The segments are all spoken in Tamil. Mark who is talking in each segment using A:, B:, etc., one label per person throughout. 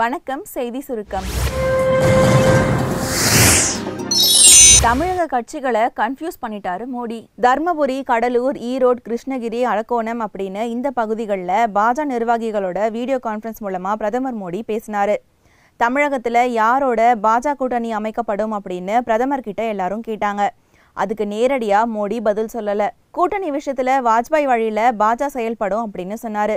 A: வணக்கம் செய்தி சுருக்கம் தமிழக கட்சிகளை கன்ஃபியூஸ் பண்ணிட்டாரு மோடி தர்மபுரி கடலூர் ஈரோடு கிருஷ்ணகிரி அலக்கோணம் அப்படின்னு இந்த பகுதிகளில் பாஜக நிர்வாகிகளோட வீடியோ கான்ஃபரன்ஸ் மூலமாக பிரதமர் மோடி பேசினாரு தமிழகத்தில் யாரோட பாஜக கூட்டணி அமைக்கப்படும் அப்படின்னு பிரதமர் கிட்ட எல்லாரும் கேட்டாங்க அதுக்கு நேரடியாக மோடி பதில் சொல்லலை கூட்டணி விஷயத்தில் வாஜ்பாய் வழியில் பாஜக செயல்படும் அப்படின்னு சொன்னார்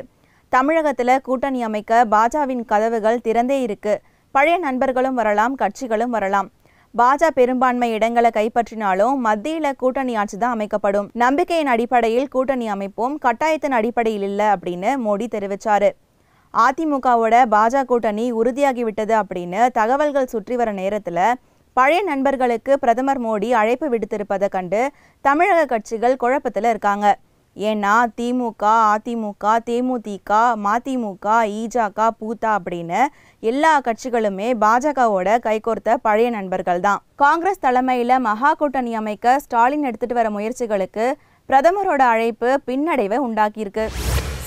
A: தமிழகத்தில் கூட்டணி அமைக்க பாஜவின் கதவுகள் திறந்தே இருக்கு பழைய நண்பர்களும் வரலாம் கட்சிகளும் வரலாம் பாஜ பெரும்பான்மை இடங்களை கைப்பற்றினாலும் மத்தியில் கூட்டணி ஆட்சி தான் அமைக்கப்படும் நம்பிக்கையின் அடிப்படையில் கூட்டணி அமைப்போம் கட்டாயத்தின் அடிப்படையில் இல்லை அப்படின்னு மோடி தெரிவிச்சாரு அதிமுகவோட பாஜக கூட்டணி உறுதியாகிவிட்டது அப்படின்னு தகவல்கள் சுற்றி வர நேரத்தில் பழைய நண்பர்களுக்கு பிரதமர் மோடி அழைப்பு விடுத்திருப்பதை கண்டு தமிழக கட்சிகள் குழப்பத்தில் இருக்காங்க ஏன்னா திமுக அதிமுக தேமுதிக மதிமுக ஈஜாக்கா பூத்தா அப்படின்னு எல்லா கட்சிகளுமே பாஜகவோட கைகோர்த்த பழைய நண்பர்கள் தான் காங்கிரஸ் தலைமையில் மகா கூட்டணி அமைக்க ஸ்டாலின் எடுத்துட்டு வர முயற்சிகளுக்கு பிரதமரோட அழைப்பு பின்னடைவை உண்டாக்கியிருக்கு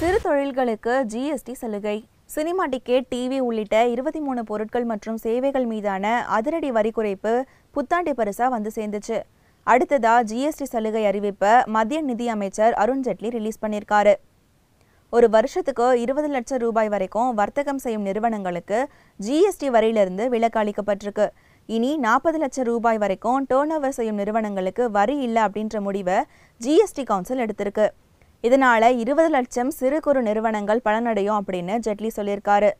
A: சிறு தொழில்களுக்கு ஜிஎஸ்டி சலுகை சினிமா டிக்கெட் டிவி உள்ளிட்ட இருபத்தி மூணு பொருட்கள் மற்றும் சேவைகள் மீதான அதிரடி வரி குறைப்பு புத்தாண்டு பரிசா வந்து சேர்ந்துச்சு அடுத்ததா ஜிஎஸ்டி சலுகை அறிவிப்ப மத்திய நிதி அமைச்சர் அருண்ஜேட்லி ரிலீஸ் பண்ணியிருக்காரு ஒரு வருஷத்துக்கு இருபது லட்சம் ரூபாய் வரைக்கும் வர்த்தகம் செய்யும் நிறுவனங்களுக்கு ஜிஎஸ்டி வரியிலிருந்து விலக்கு அளிக்கப்பட்டிருக்கு இனி நாற்பது லட்சம் ரூபாய் வரைக்கும் டேர்ன் ஓவர் செய்யும் நிறுவனங்களுக்கு வரி இல்லை அப்படின்ற முடிவை ஜிஎஸ்டி கவுன்சில் எடுத்திருக்கு இதனால இருபது லட்சம் சிறு குறு நிறுவனங்கள் பலனடையும் அப்படின்னு ஜெட்லி சொல்லியிருக்காரு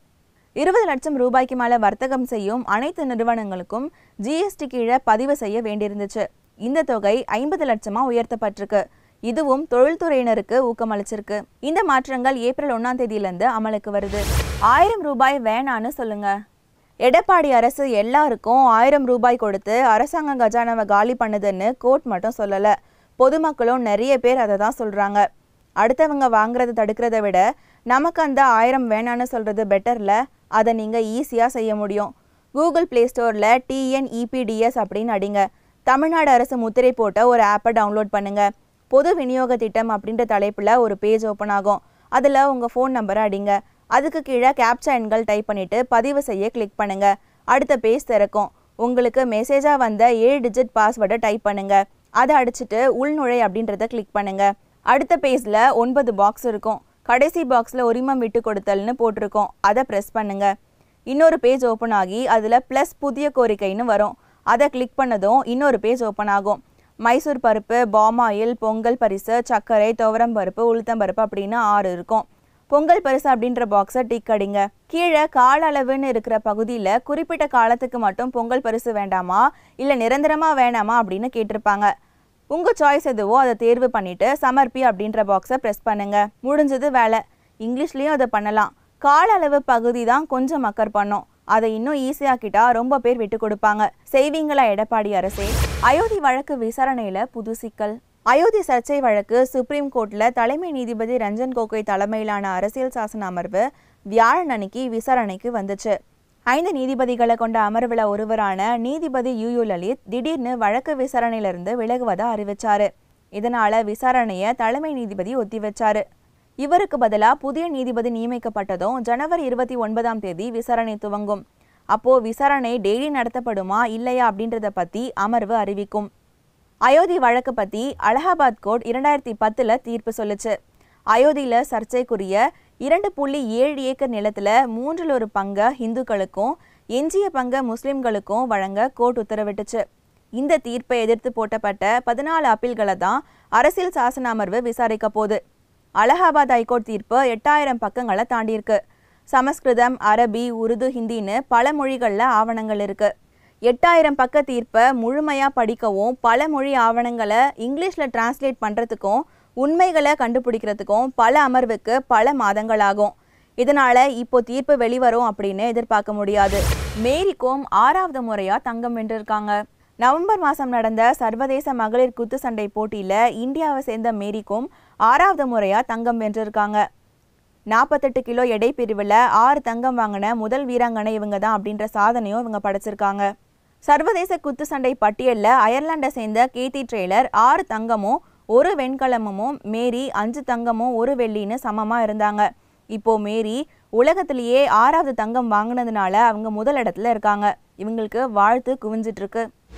A: இருபது லட்சம் ரூபாய்க்கு மேலே வர்த்தகம் செய்யும் அனைத்து நிறுவனங்களுக்கும் ஜிஎஸ்டி கீழே பதிவு செய்ய வேண்டியிருந்துச்சு இந்த தொகை ஐம்பது லட்சமாக உயர்த்தப்பட்டிருக்கு இதுவும் தொழில்துறையினருக்கு ஊக்கமளிச்சிருக்கு இந்த மாற்றங்கள் ஏப்ரல் ஒன்னாம் தேதியிலிருந்து அமலுக்கு வருது ஆயிரம் ரூபாய் வேணான்னு சொல்லுங்க எடப்பாடி அரசு எல்லாருக்கும் ஆயிரம் ரூபாய் கொடுத்து அரசாங்க கஜானவை காலி பண்ணுதுன்னு கோர்ட் மட்டும் சொல்லலை பொதுமக்களும் நிறைய பேர் அதை தான் சொல்கிறாங்க அடுத்தவங்க வாங்குறதை தடுக்கிறத விட நமக்கு அந்த ஆயிரம் வேணான்னு சொல்கிறது பெட்டரில் அதை நீங்கள் ஈஸியாக செய்ய முடியும் கூகுள் ப்ளே ஸ்டோரில் டிஎன்இபிடிஎஸ் e அப்படின்னு அடிங்க தமிழ்நாடு அரசு முத்திரை போட்ட ஒரு ஆப்பை டவுன்லோட் பண்ணுங்கள் பொது விநியோக திட்டம் அப்படின்ற தலைப்பில் ஒரு பேஜ் ஓப்பன் ஆகும் அதில் உங்கள் ஃபோன் நம்பரை அடிங்க அதுக்கு கீழே கேப்சா எண்கள் டைப் பண்ணிவிட்டு பதிவு செய்ய கிளிக் பண்ணுங்கள் அடுத்த பேஜ் திறக்கும் உங்களுக்கு மெசேஜாக வந்த ஏழு டிஜிட் பாஸ்வேர்டை டைப் பண்ணுங்கள் அதை அடிச்சுட்டு உள்நுழை அப்படின்றத கிளிக் பண்ணுங்கள் அடுத்த பேஜில் ஒன்பது பாக்ஸ் இருக்கும் கடைசி பாக்ஸில் உரிமம் விட்டு கொடுத்தல்னு போட்டிருக்கோம் அதை ப்ரெஸ் பண்ணுங்கள் இன்னொரு பேஜ் ஓப்பன் ஆகி அதில் ப்ளஸ் புதிய கோரிக்கைன்னு வரும் அதை கிளிக் பண்ணதும் இன்னொரு பேஜ் ஓப்பன் ஆகும் மைசூர் பருப்பு பாமாயில் பொங்கல் பரிசு சர்க்கரை துவரம் பருப்பு உளுத்தம் பருப்பு அப்படின்னு ஆறு இருக்கும் பொங்கல் பரிசு அப்படின்ற பாக்ஸை டிக் அடிங்க கீழே கால அளவுன்னு இருக்கிற பகுதியில் குறிப்பிட்ட காலத்துக்கு மட்டும் பொங்கல் பரிசு வேண்டாமா இல்லை நிரந்தரமாக வேணாமா அப்படின்னு கேட்டிருப்பாங்க உங்கள் சாய்ஸ் எதுவோ அதை தேர்வு பண்ணிவிட்டு சமர்ப்பி அப்படின்ற பாக்ஸை ப்ரெஸ் பண்ணுங்கள் முடிஞ்சது வேலை இங்கிலீஷ்லேயும் அதை பண்ணலாம் கால அளவு பகுதி தான் கொஞ்சம் மக்கர் பண்ணும் அதை இன்னும் ஈஸியாக்கிட்டா ரொம்ப பேர் விட்டு கொடுப்பாங்க செய்வீங்களா எடப்பாடி அரசே அயோத்தி வழக்கு விசாரணையில புது சிக்கல் அயோத்தி சர்ச்சை வழக்கு சுப்ரீம் கோர்ட்ல தலைமை நீதிபதி ரஞ்சன் கோகோய் தலைமையிலான அரசியல் சாசன அமர்வு வியாழன் அன்னைக்கு விசாரணைக்கு வந்துச்சு ஐந்து நீதிபதிகளை கொண்ட அமர்வில் ஒருவரான நீதிபதி யூ லலித் திடீர்னு வழக்கு விசாரணையிலிருந்து விலகுவதா அறிவிச்சாரு இதனால விசாரணையை தலைமை நீதிபதி ஒத்தி வச்சாரு இவருக்கு பதிலாக புதிய நீதிபதி நியமிக்கப்பட்டதும் ஜனவரி இருபத்தி ஒன்பதாம் தேதி விசாரணை துவங்கும் அப்போ விசாரணை டெய்லி நடத்தப்படுமா இல்லையா அப்படின்றத பற்றி அமர்வு அறிவிக்கும் அயோத்தி வழக்கு பற்றி அலகாபாத் கோர்ட் இரண்டாயிரத்தி பத்தில் தீர்ப்பு சொல்லுச்சு அயோத்தியில சர்ச்சைக்குரிய இரண்டு புள்ளி ஏழு ஏக்கர் நிலத்தில் மூன்றில் ஒரு பங்க இந்துக்களுக்கும் எஞ்சிய பங்க முஸ்லிம்களுக்கும் வழங்க கோர்ட் உத்தரவிட்டுச்சு இந்த தீர்ப்பை எதிர்த்து போட்டப்பட்ட பதினாலு அப்பீல்களை தான் அரசியல் சாசன அமர்வு விசாரிக்க போகுது அலகாபாத் ஹைகோர்ட் தீர்ப்பு எட்டாயிரம் பக்கங்களை தாண்டியிருக்கு சமஸ்கிருதம் அரபி உருது ஹிந்தின்னு பல மொழிகளில் ஆவணங்கள் இருக்குது எட்டாயிரம் பக்க தீர்ப்பை முழுமையாக படிக்கவும் பல மொழி ஆவணங்களை இங்கிலீஷில் டிரான்ஸ்லேட் பண்ணுறதுக்கும் உண்மைகளை கண்டுபிடிக்கிறதுக்கும் பல அமர்வுக்கு பல மாதங்கள் ஆகும் இதனால் இப்போ தீர்ப்பு வெளிவரும் அப்படின்னு எதிர்பார்க்க முடியாது மேரிகோம் ஆறாவது முறையாக தங்கம் வென்றிருக்காங்க நவம்பர் மாதம் நடந்த சர்வதேச மகளிர் குத்து சண்டை போட்டியில் இந்தியாவை சேர்ந்த மேரிகோம் ஆறாவது முறையாக தங்கம் வென்றிருக்காங்க நாற்பத்தெட்டு கிலோ எடை பிரிவில் ஆறு தங்கம் வாங்கின முதல் வீராங்கனை இவங்க தான் அப்படின்ற சாதனையும் இவங்க படைச்சிருக்காங்க சர்வதேச குத்து சண்டை பட்டியலில் அயர்லாண்டை சேர்ந்த கேத்தி ட்ரெய்லர் ஆறு தங்கமும் ஒரு வெண்கலமும் மேரி அஞ்சு தங்கமும் ஒரு வெள்ளின்னு சமமாக இருந்தாங்க இப்போ மேரி உலகத்திலேயே ஆறாவது தங்கம் வாங்கினதுனால அவங்க முதல் இடத்துல இருக்காங்க இவங்களுக்கு வாழ்த்து குவிஞ்சிட்ருக்கு